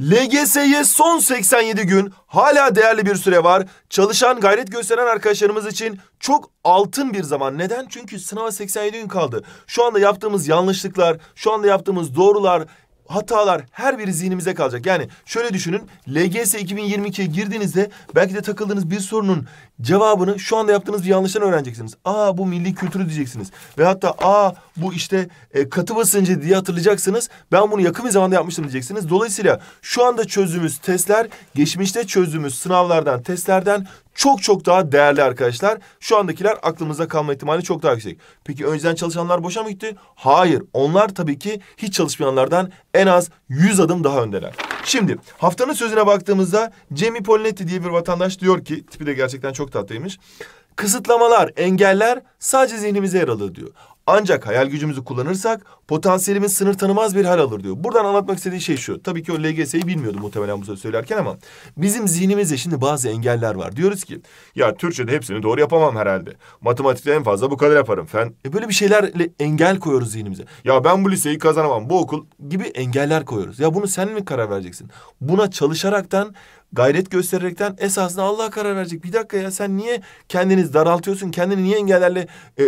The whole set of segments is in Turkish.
LGS'ye son 87 gün hala değerli bir süre var. Çalışan, gayret gösteren arkadaşlarımız için çok altın bir zaman. Neden? Çünkü sınava 87 gün kaldı. Şu anda yaptığımız yanlışlıklar, şu anda yaptığımız doğrular hatalar her biri zihnimize kalacak. Yani şöyle düşünün. LGS 2022'ye girdiğinizde belki de takıldığınız bir sorunun cevabını şu anda yaptığınız bir yanlıştan öğreneceksiniz. Aa bu milli kültürü diyeceksiniz. Ve hatta aa bu işte e, katı basıncı diye hatırlayacaksınız. Ben bunu yakın bir zamanda yapmıştım diyeceksiniz. Dolayısıyla şu anda çözdüğümüz testler geçmişte çözdüğümüz sınavlardan, testlerden çok çok daha değerli arkadaşlar. Şu andakiler aklımızda kalma ihtimali çok daha yüksek. Peki önceden çalışanlar boşa mı gitti? Hayır. Onlar tabii ki hiç çalışmayanlardan en az 100 adım daha öndeler. Şimdi haftanın sözüne baktığımızda Cemi Polinetti diye bir vatandaş diyor ki tipi de gerçekten çok tatlıymış. Kısıtlamalar, engeller sadece zihnimize yer alır diyor. Ancak hayal gücümüzü kullanırsak potansiyelimiz sınır tanımaz bir hal alır diyor. Buradan anlatmak istediği şey şu. Tabii ki o LGS'yi bilmiyordu muhtemelen bu sözü söylerken ama bizim zihnimizde şimdi bazı engeller var. Diyoruz ki ya Türkçe'de hepsini doğru yapamam herhalde. Matematikte en fazla bu kadar yaparım. Fen... E böyle bir şeylerle engel koyuyoruz zihnimize. Ya ben bu liseyi kazanamam bu okul gibi engeller koyuyoruz. Ya bunu sen mi karar vereceksin? Buna çalışaraktan gayret göstererekten esasında Allah karar verecek. Bir dakika ya sen niye kendiniz daraltıyorsun? Kendini niye engellerle e,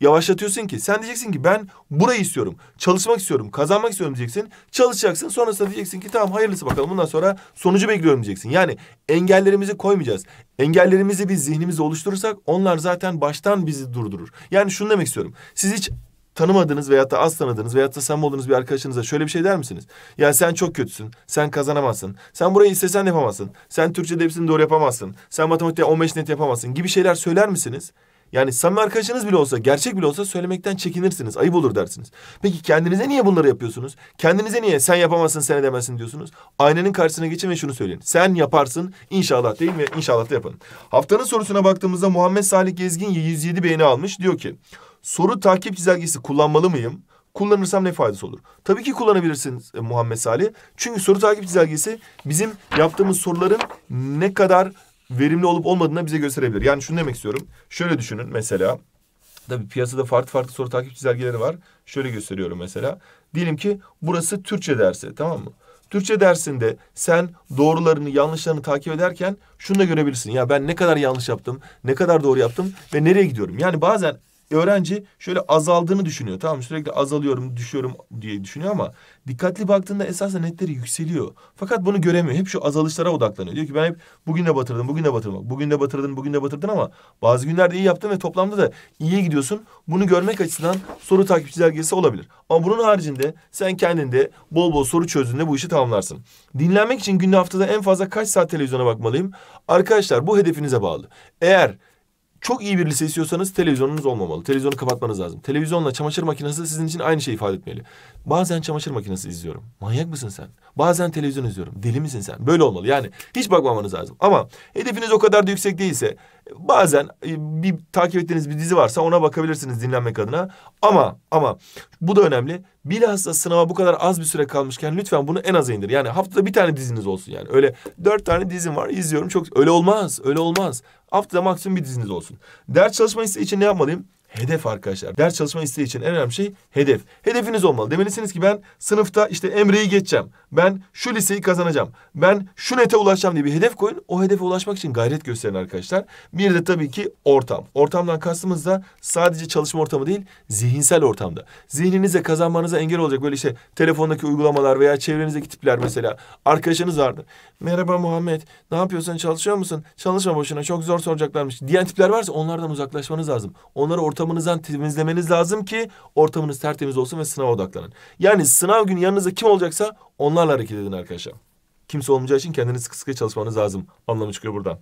yavaşlatıyorsun ki? Sen diyeceksin ki ben burayı istiyorum. Çalışmak istiyorum. Kazanmak istiyorum diyeceksin. Çalışacaksın. Sonrasında diyeceksin ki tamam hayırlısı bakalım. Bundan sonra sonucu bekliyorum diyeceksin. Yani engellerimizi koymayacağız. Engellerimizi biz zihnimizde oluşturursak onlar zaten baştan bizi durdurur. Yani şunu demek istiyorum. Siz hiç tanımadığınız veya da az tanıdığınız veya da samimi olduğunuz bir arkadaşınıza şöyle bir şey der misiniz? Ya sen çok kötüsün, sen kazanamazsın, sen burayı istesen yapamazsın, sen Türkçe'de hepsini doğru yapamazsın, sen matematikte 15 net yapamazsın gibi şeyler söyler misiniz? Yani samimi arkadaşınız bile olsa, gerçek bile olsa söylemekten çekinirsiniz, ayıp olur dersiniz. Peki kendinize niye bunları yapıyorsunuz? Kendinize niye sen yapamazsın, sen edemezsin diyorsunuz? Aynanın karşısına geçin ve şunu söyleyin. Sen yaparsın, inşallah değil mi? İnşallah da yapın. Haftanın sorusuna baktığımızda Muhammed Salih Gezgin 107 beğeni almış. Diyor ki, soru takip çizelgesi kullanmalı mıyım? Kullanırsam ne faydası olur? Tabii ki kullanabilirsiniz e, Muhammed Salih. Çünkü soru takip çizelgesi bizim yaptığımız soruların ne kadar verimli olup olmadığını bize gösterebilir. Yani şunu demek istiyorum. Şöyle düşünün mesela. Tabii piyasada farklı farklı soru takip çizelgeleri var. Şöyle gösteriyorum mesela. Diyelim ki burası Türkçe dersi tamam mı? Türkçe dersinde sen doğrularını yanlışlarını takip ederken şunu da görebilirsin. Ya ben ne kadar yanlış yaptım, ne kadar doğru yaptım ve nereye gidiyorum? Yani bazen öğrenci şöyle azaldığını düşünüyor. Tamam sürekli azalıyorum, düşüyorum diye düşünüyor ama dikkatli baktığında esasen netleri yükseliyor. Fakat bunu göremiyor. Hep şu azalışlara odaklanıyor. Diyor ki ben hep bugün de batırdım, bugün de batırdım, bugün de batırdın, bugün de batırdın ama bazı günlerde iyi yaptın ve toplamda da iyiye gidiyorsun. Bunu görmek açısından soru takip çizelgesi olabilir. Ama bunun haricinde sen kendinde bol bol soru çözdüğünde bu işi tamamlarsın. Dinlenmek için günde haftada en fazla kaç saat televizyona bakmalıyım? Arkadaşlar bu hedefinize bağlı. Eğer çok iyi bir lise istiyorsanız televizyonunuz olmamalı. Televizyonu kapatmanız lazım. Televizyonla çamaşır makinesi sizin için aynı şeyi ifade etmeli. Bazen çamaşır makinesi izliyorum. Manyak mısın sen? Bazen televizyon izliyorum. Deli misin sen? Böyle olmalı. Yani hiç bakmamanız lazım. Ama hedefiniz o kadar da yüksek değilse Bazen e, bir takip ettiğiniz bir dizi varsa ona bakabilirsiniz dinlenmek adına. Ama ama bu da önemli. Bilhassa sınava bu kadar az bir süre kalmışken lütfen bunu en aza indir. Yani haftada bir tane diziniz olsun yani. Öyle dört tane dizim var izliyorum çok öyle olmaz öyle olmaz. Haftada maksimum bir diziniz olsun. Ders çalışma için ne yapmalıyım? Hedef arkadaşlar. Ders çalışma isteği için en önemli şey hedef. Hedefiniz olmalı. Demelisiniz ki ben sınıfta işte Emre'yi geçeceğim. Ben şu liseyi kazanacağım. Ben şu nete ulaşacağım diye bir hedef koyun. O hedefe ulaşmak için gayret gösterin arkadaşlar. Bir de tabii ki ortam. Ortamdan kastımız da sadece çalışma ortamı değil, zihinsel ortamda. Zihninize kazanmanıza engel olacak böyle işte telefondaki uygulamalar veya çevrenizdeki tipler mesela. Arkadaşınız vardı. Merhaba Muhammed, ne yapıyorsun? Çalışıyor musun? Çalışma boşuna. Çok zor soracaklarmış. Diyen tipler varsa onlardan uzaklaşmanız lazım. Onları ortam ortamınızdan temizlemeniz lazım ki ortamınız tertemiz olsun ve sınava odaklanın. Yani sınav günü yanınızda kim olacaksa onlarla hareket edin arkadaşlar. Kimse olmayacağı için kendiniz sıkı sıkı çalışmanız lazım. Anlamı çıkıyor buradan.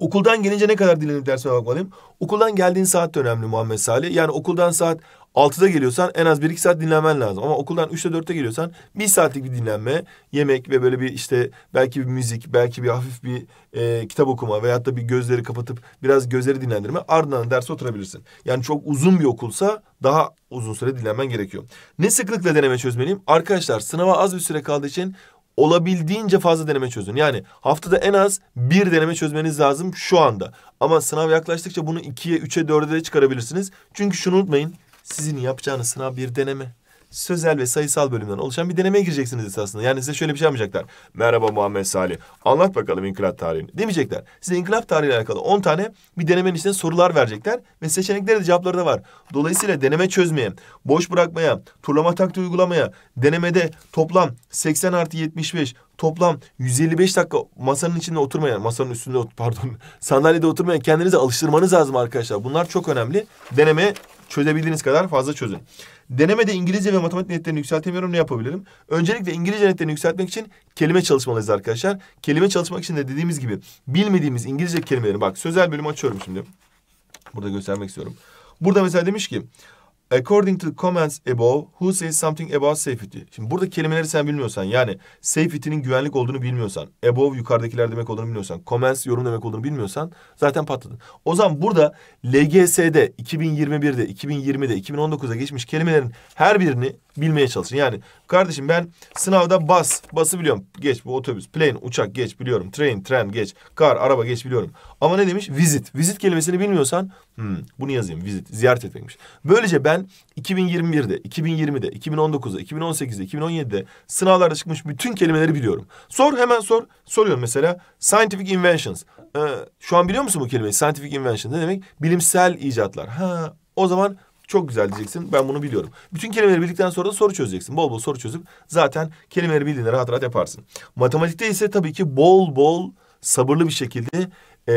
Okuldan gelince ne kadar dinlenip dersime bakmalıyım? Okuldan geldiğin saat de önemli Muhammed Salih. Yani okuldan saat 6'da geliyorsan en az bir iki saat dinlenmen lazım. Ama okuldan üçte dörtte geliyorsan bir saatlik bir dinlenme, yemek ve böyle bir işte belki bir müzik, belki bir hafif bir e, kitap okuma veyahut da bir gözleri kapatıp biraz gözleri dinlendirme ardından derse oturabilirsin. Yani çok uzun bir okulsa daha uzun süre dinlenmen gerekiyor. Ne sıklıkla deneme çözmeliyim? Arkadaşlar sınava az bir süre kaldığı için olabildiğince fazla deneme çözün. Yani haftada en az bir deneme çözmeniz lazım şu anda. Ama sınav yaklaştıkça bunu ikiye, üçe, dörde de çıkarabilirsiniz. Çünkü şunu unutmayın sizin yapacağınız sınav bir deneme. Sözel ve sayısal bölümden oluşan bir denemeye gireceksiniz esasında. Yani size şöyle bir şey yapmayacaklar. Merhaba Muhammed Salih. Anlat bakalım inkılap tarihini. Demeyecekler. Size inkılap tarihiyle alakalı 10 tane bir denemenin içinde sorular verecekler. Ve seçeneklere de cevapları da var. Dolayısıyla deneme çözmeye, boş bırakmaya, turlama taktiği uygulamaya, denemede toplam 80 artı 75, toplam 155 dakika masanın içinde oturmaya, masanın üstünde pardon sandalyede oturmaya kendinizi alıştırmanız lazım arkadaşlar. Bunlar çok önemli. Deneme Çözebildiğiniz kadar fazla çözün. Denemede İngilizce ve matematik netlerini yükseltemiyorum. Ne yapabilirim? Öncelikle İngilizce netlerini yükseltmek için kelime çalışmalıyız arkadaşlar. Kelime çalışmak için de dediğimiz gibi bilmediğimiz İngilizce kelimeleri bak sözel bölüm açıyorum şimdi. Burada göstermek istiyorum. Burada mesela demiş ki According to the comments above, who says something about safety? Şimdi burada kelimeleri sen bilmiyorsan yani safety'nin güvenlik olduğunu bilmiyorsan, above yukarıdakiler demek olduğunu bilmiyorsan, comments yorum demek olduğunu bilmiyorsan zaten patladın. O zaman burada LGS'de, 2021'de, 2020'de, 2019'da geçmiş kelimelerin her birini bilmeye çalışın. Yani kardeşim ben sınavda bas, bası biliyorum. Geç bu otobüs, plane, uçak geç biliyorum. Train, tren geç. Kar, araba geç biliyorum. Ama ne demiş? Visit. Visit kelimesini bilmiyorsan hmm, bunu yazayım. Visit. Ziyaret etmekmiş. Böylece ben 2021'de, 2020'de, 2019'da, 2018'de, 2017'de sınavlarda çıkmış bütün kelimeleri biliyorum. Sor hemen sor. Soruyorum mesela scientific inventions. Ee, şu an biliyor musun bu kelimeyi? Scientific inventions ne demek? Bilimsel icatlar. Ha, o zaman çok güzel diyeceksin. Ben bunu biliyorum. Bütün kelimeleri bildikten sonra da soru çözeceksin. Bol bol soru çözüp zaten kelimeleri bildiğinde rahat rahat yaparsın. Matematikte ise tabii ki bol bol sabırlı bir şekilde e,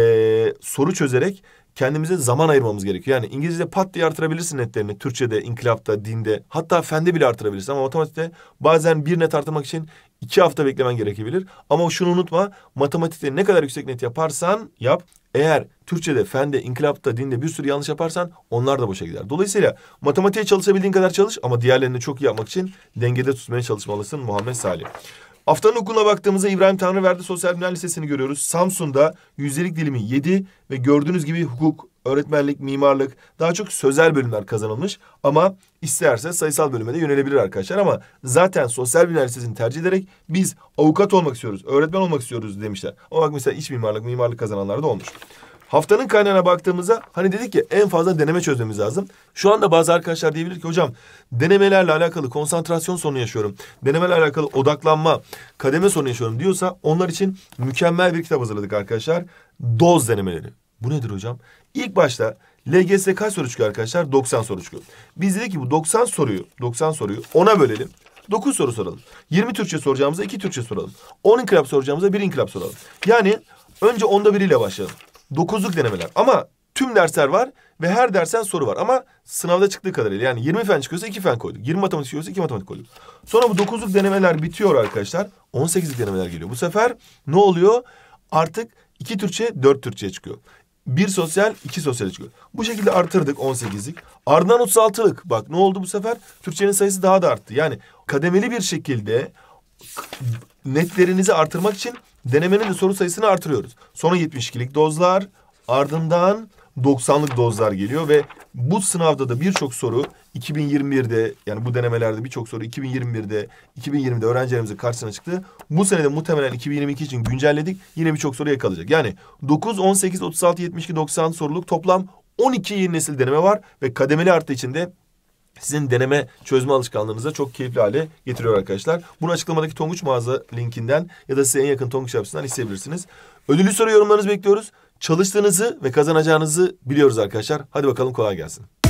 soru çözerek kendimize zaman ayırmamız gerekiyor. Yani İngilizce'de pat diye artırabilirsin netlerini. Türkçe'de, inkılapta, dinde hatta fende bile artırabilirsin. Ama matematikte bazen bir net artırmak için iki hafta beklemen gerekebilir. Ama şunu unutma matematikte ne kadar yüksek net yaparsan yap. Eğer Türkçe'de, fende, inkılapta, dinde bir sürü yanlış yaparsan onlar da boşa gider. Dolayısıyla matematiğe çalışabildiğin kadar çalış ama diğerlerini çok iyi yapmak için dengede tutmaya çalışmalısın Muhammed Salih. Haftanın okuluna baktığımızda İbrahim Tanrıverdi Sosyal Bilimler Lisesi'ni görüyoruz. Samsun'da yüzdelik dilimi yedi ve gördüğünüz gibi hukuk, öğretmenlik, mimarlık daha çok sözel bölümler kazanılmış. Ama isterse sayısal bölüme de yönelebilir arkadaşlar. Ama zaten sosyal bilimler lisesini tercih ederek biz avukat olmak istiyoruz, öğretmen olmak istiyoruz demişler. Ama bak mesela iç mimarlık, mimarlık kazananlar da olmuş. Haftanın kaynağına baktığımızda hani dedik ki en fazla deneme çözmemiz lazım. Şu anda bazı arkadaşlar diyebilir ki hocam denemelerle alakalı konsantrasyon sorunu yaşıyorum. Denemelerle alakalı odaklanma, kademe sorunu yaşıyorum diyorsa onlar için mükemmel bir kitap hazırladık arkadaşlar. Doz denemeleri. Bu nedir hocam? İlk başta LGS kaç soru çıkıyor arkadaşlar? 90 soru çıkıyor. Biz dedik ki bu 90 soruyu, 90 soruyu ona bölelim. 9 soru soralım. 20 Türkçe soracağımıza 2 Türkçe soralım. 10 inkılap soracağımıza 1 inkılap soralım. Yani önce onda biriyle başlayalım. Dokuzluk denemeler. Ama tüm dersler var ve her dersen soru var. Ama sınavda çıktığı kadarıyla yani 20 fen çıkıyorsa 2 fen koyduk. 20 matematik çıkıyorsa 2 matematik koyduk. Sonra bu dokuzluk denemeler bitiyor arkadaşlar. 18'lik denemeler geliyor. Bu sefer ne oluyor? Artık iki Türkçe dört Türkçe çıkıyor. Bir sosyal, iki sosyal çıkıyor. Bu şekilde artırdık 18'lik. Ardından 36'lık. Bak ne oldu bu sefer? Türkçenin sayısı daha da arttı. Yani kademeli bir şekilde netlerinizi artırmak için denemenin de soru sayısını artırıyoruz. Sonra 72'lik dozlar, ardından 90'lık dozlar geliyor ve bu sınavda da birçok soru 2021'de yani bu denemelerde birçok soru 2021'de 2020'de öğrencilerimizin karşısına çıktı. Bu senede muhtemelen 2022 için güncelledik. Yine birçok soru yakalayacak. Yani 9, 18, 36, 72, 90 soruluk toplam 12 yeni nesil deneme var ve kademeli arttı içinde sizin deneme çözme alışkanlığınıza çok keyifli hale getiriyor arkadaşlar. Bunu açıklamadaki Tonguç mağaza linkinden ya da size en yakın Tonguç yapısından isteyebilirsiniz. Ödüllü soru yorumlarınızı bekliyoruz. Çalıştığınızı ve kazanacağınızı biliyoruz arkadaşlar. Hadi bakalım kolay gelsin.